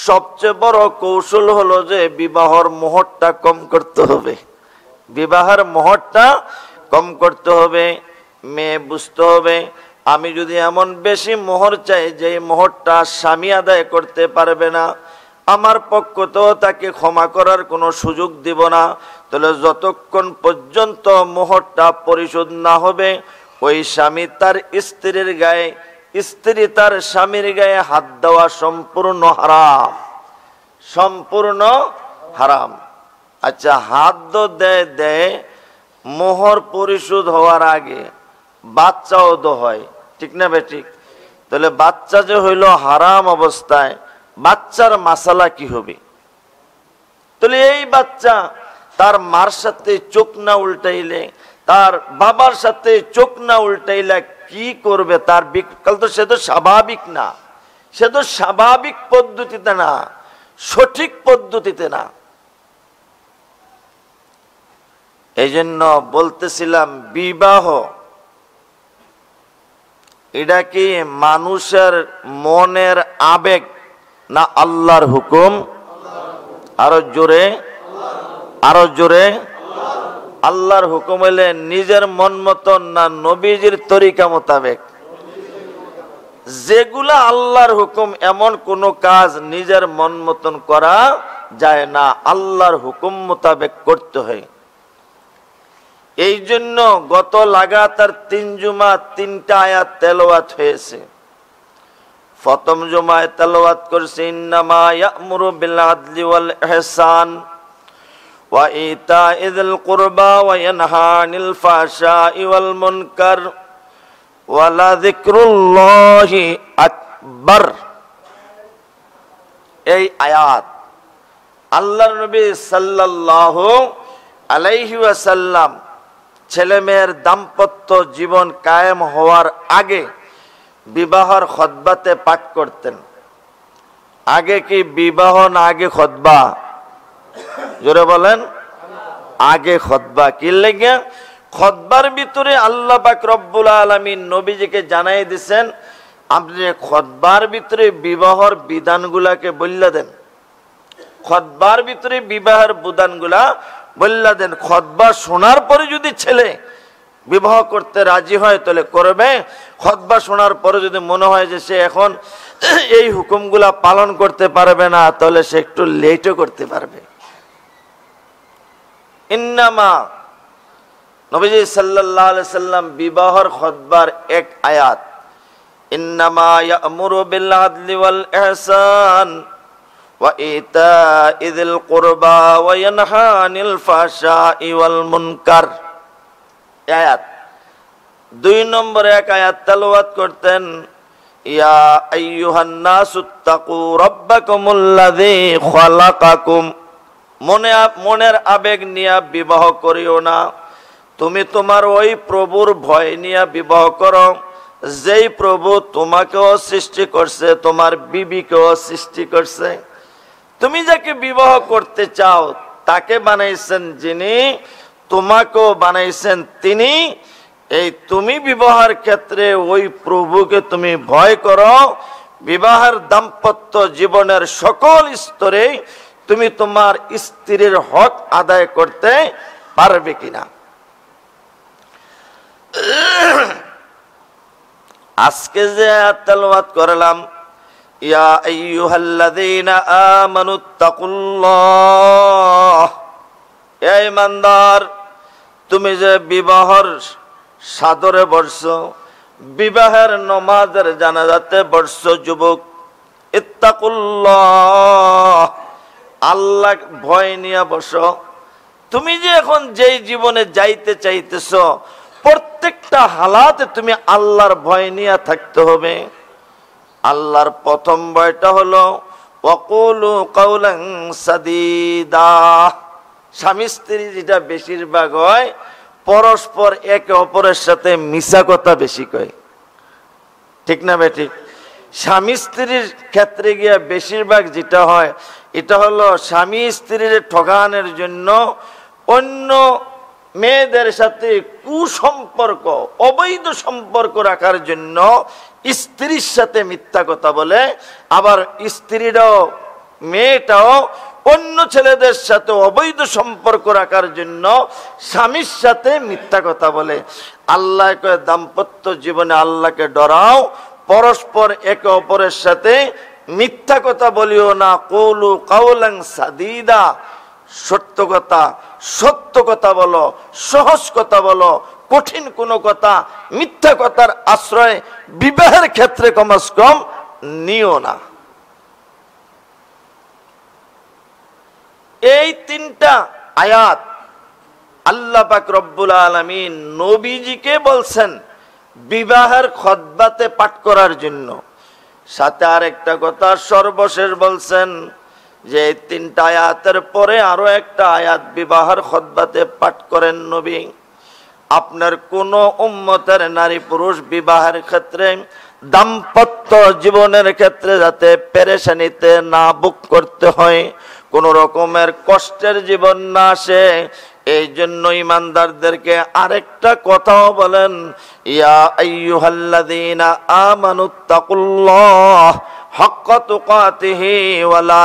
সবচেয়ে বড় কৌশল হলো যে বিবাহর মোহরটা কম করতে হবে বিবাহের মোহরটা কম করতে হবে মেয়ে বুঝতে হবে আমি যদি এমন বেশি মোহর চাই যে মোহরটা স্বামী আদায় করতে পারবে না আমার পক্ষ তো তাকে ক্ষমা করার কোনো সুযোগ দিব না তাহলে যতক্ষণ পর্যন্ত মোহরটা পরিশোধ না হবে ওই স্বামী তার স্ত্রীর গায়ে স্ত্রী তার স্বামীর গায়ে হাত দেওয়া সম্পূর্ণ হারাম সম্পূর্ণ হারাম আচ্ছা হাত তো দেয় দেয় মোহর পরিশোধ হওয়ার আগে বাচ্চাও দো হয় ঠিক না বে ঠিক তাহলে বাচ্চা যে হইল হারাম অবস্থায় বাচ্চার মাসালা কি হবে তাহলে এই বাচ্চা তার মার সাথে চোখ না উল্টাইলে তার বাবার সাথে চোখ না উল্টাইলে কি করবে তার বিকাল তো সে তো স্বাভাবিক না সে তো স্বাভাবিক পদ্ধতিতে না সঠিক পদ্ধতিতে না এই জন্য বলতেছিলাম বিবাহ এটা কি মানুষের মনের আবেগ না আল্লাহর হুকুম আরো জোরে আরো জোরে আল্লাহর হুকুম এলে নিজের মন মতন না নবীজির তরিকা মোতাবেক যেগুলা আল্লাহর হুকুম এমন কোন কাজ নিজের মন মতন করা যায় না আল্লাহর হুকুম মোতাবেক করতে হয় এই জন্য গত লাগাতার তিন জুমা তিনটা আয়াত তেলোয়াত হয়েছে প্রথম জুমায় তেলোয়াত করছে ইন্নামা ইয়ামুরু কুরবা আকবার এই আয়াত আল্লাহর আলাইহি ওয়াসাল্লাম ছেলে মেয়ের দাম্পত্য জীবন কায়েম হওয়ার আগে বিবাহর খদবাতে পাঠ করতেন আগে কি বিবাহ না আগে খদবা জোরে বলেন আগে খদবা কি লেগে খদবার ভিতরে আল্লাহ পাক রব্বুল আলমিন নবীজিকে জানাই দিছেন আপনি খদবার ভিতরে বিবাহর বিধানগুলাকে বললে দেন খদবার ভিতরে বিবাহের বুদানগুলা বললা দেন খতবা শোনার পরে যদি ছেলে বিবাহ করতে রাজি হয় তাহলে করবে খতবা শোনার পরে যদি মনে হয় যে সে এখন এই হুকুমগুলা পালন করতে পারবে না তাহলে সে একটু লেটও করতে পারবে ইন্নামা নবীজি সাল্লাহ সাল্লাম বিবাহর খতবার এক আয়াত ইন্নামা ইয়ামুরু বিল আদলি ওয়াল ইহসান وإيتاء ذي القربى وينهى عن الفحشاء والمنكر আয়াত দুই নম্বর এক আয়াত তেলাওয়াত করতেন ইয়া আইয়ুহান নাসু তাকু রাব্বাকুমুল্লাযী খালাকাকুম মনে মনের আবেগ নিয়া বিবাহ করিও না তুমি তোমার ওই প্রভুর ভয় নিয়া বিবাহ করো যেই প্রভু তোমাকেও সৃষ্টি করছে তোমার বিবিকেও সৃষ্টি করছে তুমি যাকে বিবাহ করতে চাও তাকে বানাইছেন যিনি তোমাকেও বানাইছেন তিনি এই তুমি বিবাহের ক্ষেত্রে ওই প্রভুকে তুমি ভয় করো বিবাহের দাম্পত্য জীবনের সকল স্তরে তুমি তোমার স্ত্রীর হক আদায় করতে পারবে কিনা আজকে যে তেলবাদ করলাম يا أيها الذين آمنوا اتقوا الله يا ইমানদার তুমি যে বিবাহর সাদরে বর্ষ বিবাহের নমাজের জানাজাতে বর্ষ যুবক ইত্তাকুল্লাহ আল্লাহ ভয় নিয়ে বস তুমি যে এখন যেই জীবনে যাইতে চাইতেছ প্রত্যেকটা হালাতে তুমি আল্লাহর ভয় নিয়ে থাকতে হবে আল্লাহর প্রথম বয়টা হলো অকুলু কৌলং সাদিদা স্বামী স্ত্রী যেটা বেশিরভাগ হয় পরস্পর একে অপরের সাথে মিশা কথা বেশি কয় ঠিক না বে ঠিক স্বামী স্ত্রীর ক্ষেত্রে গিয়া বেশিরভাগ যেটা হয় এটা হলো স্বামী স্ত্রীর ঠকানের জন্য অন্য মেয়েদের সাথে কুসম্পর্ক অবৈধ সম্পর্ক রাখার জন্য স্ত্রীর সাথে মিথ্যা কথা বলে আবার স্ত্রীরাও মেয়েটাও অন্য ছেলেদের সাথে অবৈধ সম্পর্ক রাখার জন্য স্বামীর সাথে মিথ্যা কথা বলে আল্লাহকে দাম্পত্য জীবনে আল্লাহকে ডরাও পরস্পর একে অপরের সাথে মিথ্যা কথা বলিও না কৌলু কাউলাং সাদিদা সত্য কথা সত্য কথা বলো সহজ কথা বলো কঠিন কোন কথা মিথ্যা কথার আশ্রয় বিবাহের ক্ষেত্রে কমাস কম নিও না এই তিনটা আয়াত আল্লাহ পাক রব্বুল আলমী নবীজিকে বলছেন বিবাহের খদবাতে পাঠ করার জন্য সাথে আর একটা কথা সর্বশেষ বলছেন যে তিনটা আয়াতের পরে আরো একটা আয়াত বিবাহের খদবাতে পাঠ করেন নবী আপনার কোন উম্মতের নারী পুরুষ বিবাহের ক্ষেত্রে দাম্পত্য জীবনের ক্ষেত্রে যাতে পেরেশানিতে না বুক করতে হয় কোন রকমের কষ্টের জীবন না আসে এই জন্য ইমানদারদেরকে আরেকটা কথাও বলেন ইয়া আইয়ুহাল্লাযীনা আমানুত্তাকুল্লাহ حق تقاته ولا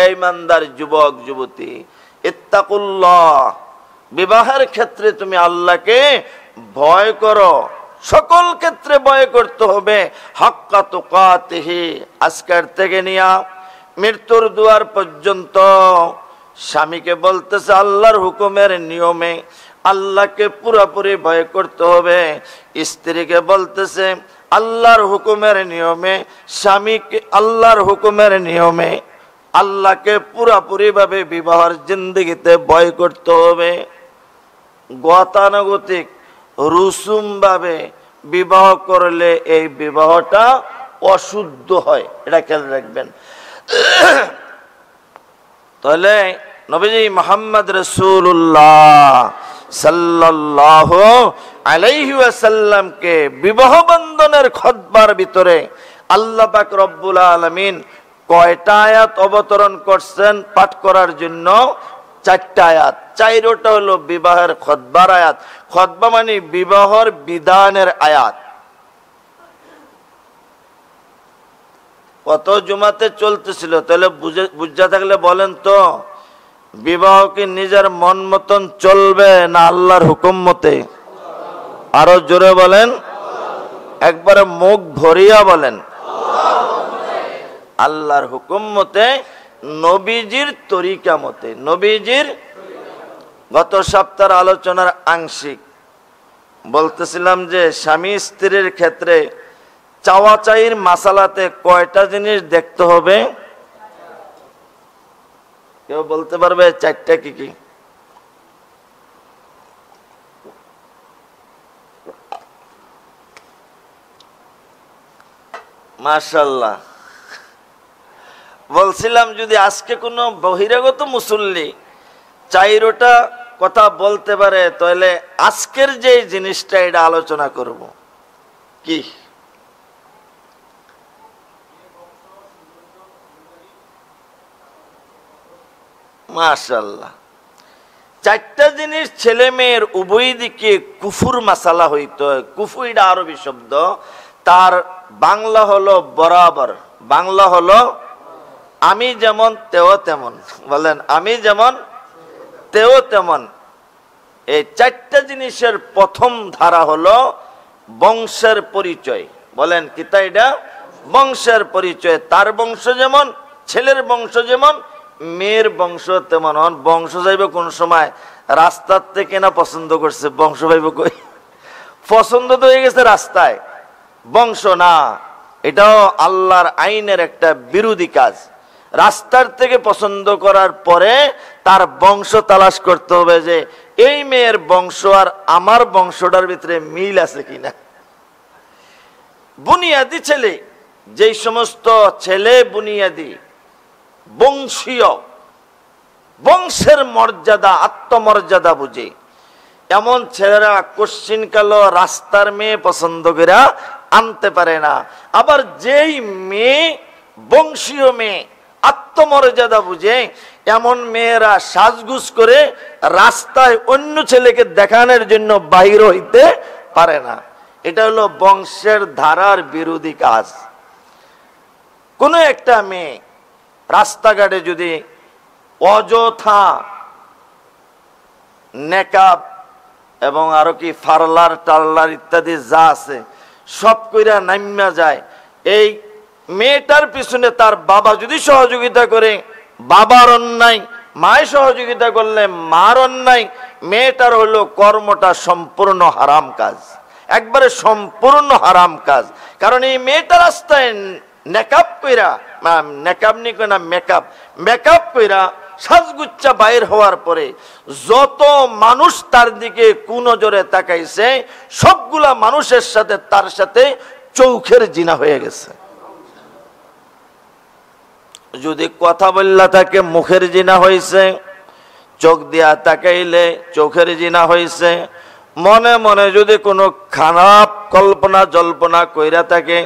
এই মান্দার যুবক যুবতী ইত্তাকুল্লাহ বিবাহের ক্ষেত্রে তুমি আল্লাহকে ভয় করো সকল ক্ষেত্রে ভয় করতে হবে হক্কা তোকাতেহি আজকের থেকে নিয়া মৃত্যুর দুয়ার পর্যন্ত স্বামীকে বলতেছে আল্লাহর হুকুমের নিয়মে আল্লাহকে পুরাপুরি ভয় করতে হবে স্ত্রীকে বলতেছে আল্লাহর হুকুমের নিয়মে স্বামীকে আল্লাহর হুকুমের নিয়মে আল্লাহকে পুরাপুরিভাবে বিবাহর জিন্দগিতে ভয় করতে হবে গতানুগতিক রুসুমভাবে বিবাহ করলে এই বিবাহটা অশুদ্ধ হয় এটা খেয়াল রাখবেন তাহলে নবীজি মোহাম্মদ রসুল্লাহ সাল্লাহ আসাল্লামকে বিবাহ বন্ধনের খদবার ভিতরে আল্লাহ পাক রব্বুল আলমিন কয়টা আয়াত অবতরণ করছেন পাঠ করার জন্য চারটা আয়াত চাইরোটা হলো বিবাহের খদবার আয়াত খদ্বা মানে বিবাহর বিধানের আয়াত কত জুমাতে চলতেছিল তাহলে বুঝা থাকলে বলেন তো বিবাহ কি নিজের মন মতন চলবে না আল্লাহর হুকুম মতে আরো জোরে বলেন একবারে মুখ ভরিয়া বলেন আল্লাহর হুকুম মতে নবীজির তরিকা মতে নবীজির গত সপ্তাহের আলোচনার আংশিক বলতেছিলাম যে স্বামী স্ত্রীর ক্ষেত্রে চাওয়া চাইর মাসালাতে কয়টা জিনিস দেখতে হবে কেউ বলতে পারবে চারটা কি কি মাশাল্লাহ বলছিলাম যদি আজকে কোনো বহিরাগত মুসল্লি চাইরোটা কথা বলতে পারে তাহলে আজকের যে জিনিসটা এটা আলোচনা করব কি মাশাল্লাহ চারটা জিনিস ছেলে মেয়ের উভয় দিকে কুফুর মাসালা হইতো হয় এটা আরবি শব্দ তার বাংলা হলো বরাবর বাংলা হলো আমি যেমন তেও তেমন বলেন আমি যেমন তেও তেমন এই চারটা জিনিসের প্রথম ধারা হলো বংশের পরিচয় বলেন কিতা এটা বংশের পরিচয় তার বংশ যেমন ছেলের বংশ যেমন মেয়ের বংশ তেমন হন বংশ যাইবে কোন সময় রাস্তার থেকে না পছন্দ করছে বংশ ভাইব কই পছন্দ তো হয়ে গেছে রাস্তায় বংশ না এটাও আল্লাহর আইনের একটা বিরোধী কাজ রাস্তার থেকে পছন্দ করার পরে তার বংশ তালাশ করতে হবে যে এই মেয়ের বংশ আর আমার বংশটার ভিতরে মিল আছে কিনা বুনিয়াদি ছেলে যেই সমস্ত ছেলে বুনিয়াদি বংশীয় বংশের মর্যাদা আত্মমর্যাদা বুঝে এমন ছেলেরা কোশ্চিন কাল রাস্তার মেয়ে পছন্দ করা আনতে পারে না আবার যেই মেয়ে বংশীয় মেয়ে আত্মমর্যাদা বুঝে এমন মেয়েরা সাজগুজ করে রাস্তায় অন্য ছেলেকে দেখানোর জন্য বাহির হইতে পারে না এটা হলো বংশের ধারার বিরোধী কাজ কোন একটা মেয়ে রাস্তাঘাটে যদি অযথা নেকাপ এবং আরো কি ফার্লার টার্লার ইত্যাদি যা আছে সব কইরা নামিয়া যায় এই মেয়েটার পিছনে তার বাবা যদি সহযোগিতা করে বাবার অন্যায় মায় সহযোগিতা করলে মার অন্যায় মেয়েটার হলো কর্মটা সম্পূর্ণ হারাম কাজ একবারে সম্পূর্ণ হারাম কাজ কারণ এই মেয়েটা রাস্তায় নেকাপ কইরা মেকআপ নি না মেকআপ মেকআপ কইরা সাজগুচ্ছা বাইর হওয়ার পরে যত মানুষ তার দিকে কুনজরে তাকাইছে সবগুলা মানুষের সাথে তার সাথে চৌখের জিনা হয়ে গেছে যদি কথা বললা তাকে মুখের জিনা হয়েছে চোখ দিয়া তাকাইলে চোখের জিনা হয়েছে মনে মনে যদি কোনো খারাপ কল্পনা জল্পনা কইরা থাকে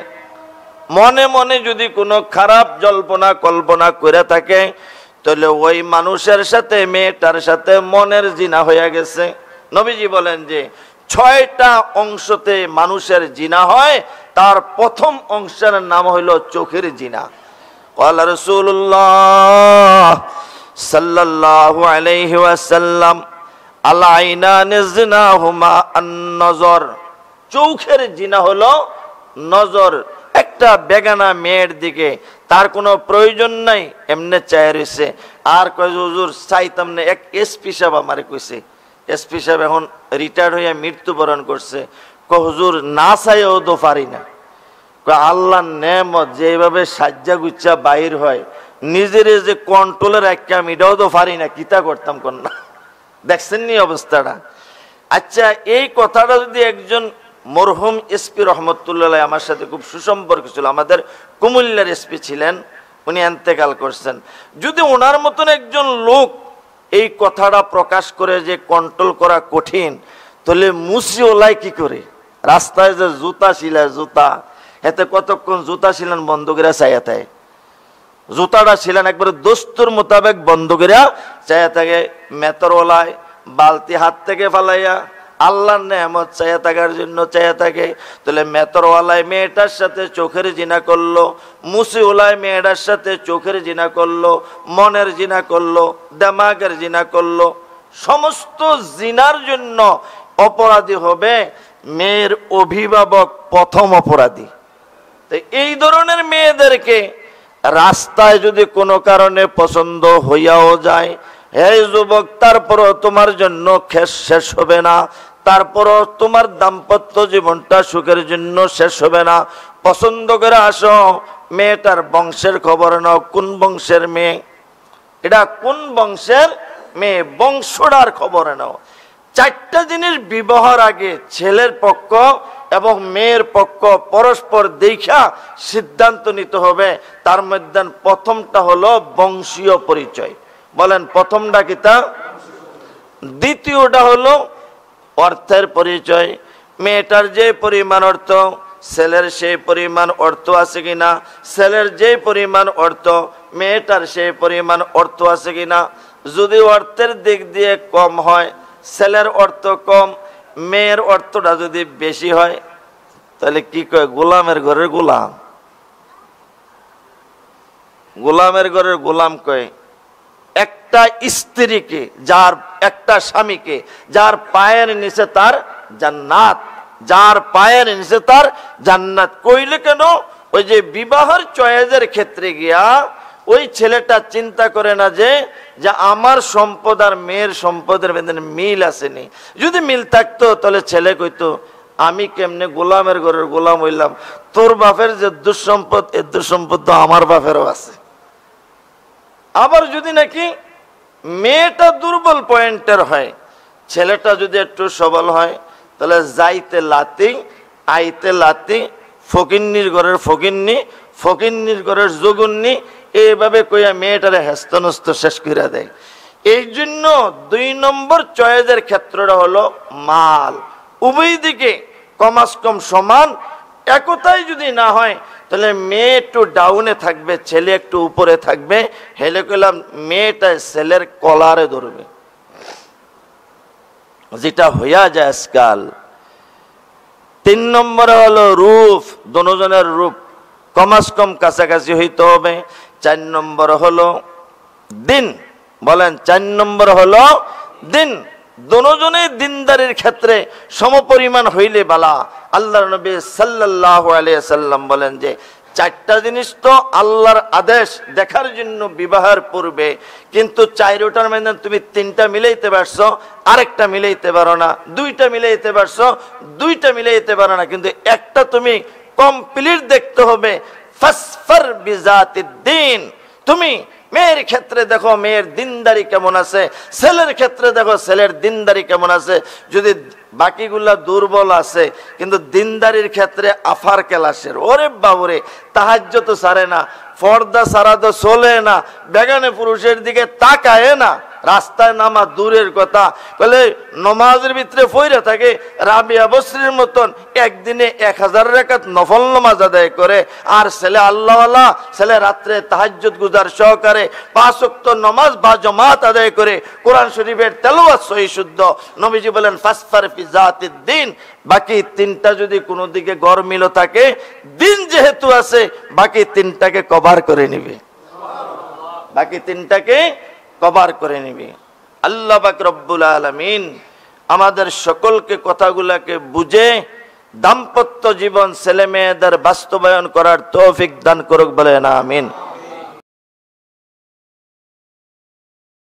মনে মনে যদি কোনো খারাপ জল্পনা কল্পনা করে থাকে তাহলে ওই মানুষের সাথে মেয়েটার সাথে মনের জিনা হয়ে গেছে নবীজি বলেন যে ছয়টা অংশতে মানুষের জিনা হয় তার প্রথম অংশের নাম হইল চোখের জিনা রসুল্লাহ আলাইহি নজর চোখের জিনা হলো নজর একটা বেগানা মেয়ের দিকে তার কোনো প্রয়োজন নাই এমনে চায় রয়েছে আর কয় হুজুর চাইতাম না এক এসপি সাহেব আমারে কইছে এসপি সাহেব এখন রিটায়ার হইয়া মৃত্যুবরণ করছে ক হুজুর না চাইও তো পারি না আল্লাহ নেমত যেভাবে সাজ্জা গুচ্ছা বাহির হয় নিজের যে কন্ট্রোলের রাখি আমি এটাও তো পারি না কিতা করতাম কন্যা দেখছেন নি অবস্থাটা আচ্ছা এই কথাটা যদি একজন মরহুম এসপি রহমতুল্লাহ আমার সাথে খুব সুসম্পর্ক ছিল আমাদের কুমিল্লার এসপি ছিলেন উনি এন্তেকাল করছেন যদি ওনার মতন একজন লোক এই কথাটা প্রকাশ করে যে কন্ট্রোল করা কঠিন তাহলে মুসিওলাই কি করে রাস্তায় যে জুতা শিলা জুতা এতে কতক্ষণ জুতা শিলেন বন্ধুকেরা করে চাইয়া থাকে জুতাটা শিলেন একবারে দস্তুর মোতাবেক বন্ধুকেরা করে চাইয়া থাকে মেতরওয়ালায় বালতি হাত থেকে ফালাইয়া আল্লাহর নেমত চায়া থাকার জন্য চায়া থাকে তাহলে মেতরওয়ালায় মেয়েটার সাথে চোখের জিনা করলো মুসিওলায় মেয়েটার সাথে চোখের জিনা করলো মনের জিনা করলো দেমাগের জিনা করলো সমস্ত জিনার জন্য অপরাধী হবে মেয়ের অভিভাবক প্রথম অপরাধী এই ধরনের মেয়েদেরকে রাস্তায় যদি কোনো কারণে পছন্দ হইয়াও যায় এই যুবক তারপরও তোমার জন্য খেস শেষ হবে না তারপরও তোমার দাম্পত্য জীবনটা সুখের জন্য শেষ হবে না পছন্দ করে আসো মেয়েটার বংশের খবর নাও কোন বংশের মেয়ে এটা কোন বংশের মেয়ে বংশডার খবর নাও চারটা জিনিস বিবাহর আগে ছেলের পক্ষ এবং মেয়ের পক্ষ পরস্পর দেখা সিদ্ধান্ত নিতে হবে তার মধ্যে প্রথমটা হলো বংশীয় পরিচয় বলেন প্রথমটা কি তা দ্বিতীয়টা হলো অর্থের পরিচয় মেয়েটার যে পরিমাণ অর্থ ছেলের সেই পরিমাণ অর্থ আছে কিনা ছেলের যে পরিমাণ অর্থ মেয়েটার সেই পরিমাণ অর্থ আছে কিনা যদি অর্থের দিক দিয়ে কম হয় ছেলের অর্থ কম মেয়ের অর্থটা যদি বেশি হয় তাহলে কি কয় গোলামের ঘরের গোলাম গোলামের ঘরের গোলাম কয় একটা স্ত্রীকে যার একটা স্বামীকে যার পায়ের নিচে তার জান্নাত যার পায়ের নিচে তার জান্নাত কইলে কেন ওই যে বিবাহের চয়েজের ক্ষেত্রে গিয়া ওই ছেলেটা চিন্তা করে না যে যে আমার সম্পদ আর মেয়ের সম্পদের মিল আসেনি যদি মিল থাকতো তাহলে ছেলে কইতো আমি কেমনে গোলামের ঘরের গোলাম হইলাম তোর বাপের যে দুঃসম্পদ এর দুঃসম্পদ তো আমার বাপেরও আছে আবার যদি নাকি মেয়েটা দুর্বল পয়েন্টের হয় ছেলেটা যদি একটু সবল হয় তাহলে যাইতে লাতি আইতে লাতি ফকিন্নির ঘরের ফকিন্নি ফকিন্নির ঘরের জগুন্নি এইভাবে কইয়া মেয়েটারে হেস্তনস্ত শেষ করে দেয় এই জন্য দুই নম্বর চয়েজের ক্ষেত্রটা হলো মাল উভয় দিকে কমাস কম সমান একতাই যদি না হয় তাহলে মেয়ে একটু ডাউনে থাকবে ছেলে একটু উপরে থাকবে হেলে করলাম মেয়েটা ছেলের কলারে ধরবে যেটা হইয়া যায় আজকাল তিন নম্বরে হলো রূপ দনোজনের রূপ কমাস কম কাছাকাছি হইতে হবে চার নম্বর হলো দিন বলেন চার নম্বর হলো দিন দনোজনের দিনদারির ক্ষেত্রে সমপরিমাণ হইলে বালা আল্লাহ নবী সাল্লাহ সাল্লাম বলেন যে চারটা জিনিস তো আল্লাহর আদেশ দেখার জন্য বিবাহের পূর্বে কিন্তু চাইরোটার মধ্যে তুমি তিনটা মিলাইতে পারছো আরেকটা মিলাইতে পারো না দুইটা মিলাইতে পারছো দুইটা মিলাইতে পারো না কিন্তু একটা তুমি কমপ্লিট দেখতে হবে ফাসফার বিজাতির দিন তুমি মেয়ের ক্ষেত্রে দেখো মেয়ের দিনদারি কেমন আছে ছেলের ক্ষেত্রে দেখো ছেলের দিনদারি কেমন আছে যদি বাকিগুলা দুর্বল আছে কিন্তু দিনদারির ক্ষেত্রে আফার কেলাসের ওরে বাবুরে তাহাজ্য তো সারে না পর্দা সারা তো চলে না বেগানে পুরুষের দিকে তাকায় না রাস্তায় নামা দূরের কথা বলে নমাজের ভিতরে ফইরা থাকে রাবিয়া বশ্রীর মতন একদিনে এক হাজার রেখাত নফল নমাজ আদায় করে আর ছেলে আল্লাহ ছেলে রাত্রে তাহাজ গুজার সহকারে পাঁচ উক্ত নমাজ বা জমাত আদায় করে কোরআন শরীফের তেলোয়া সহি শুদ্ধ নবীজি বলেন ফাসফার ফিজাতির দিন বাকি তিনটা যদি কোনো দিকে মিল থাকে দিন যেহেতু আছে বাকি তিনটাকে কভার করে নিবে বাকি তিনটাকে কভার করে নিবে আল্লাহ রব্বুল আলমিন আমাদের সকলকে কথাগুলাকে বুঝে দাম্পত্য জীবন ছেলে মেয়েদের বাস্তবায়ন করার তৌফিক দান করুক বলে না আমিন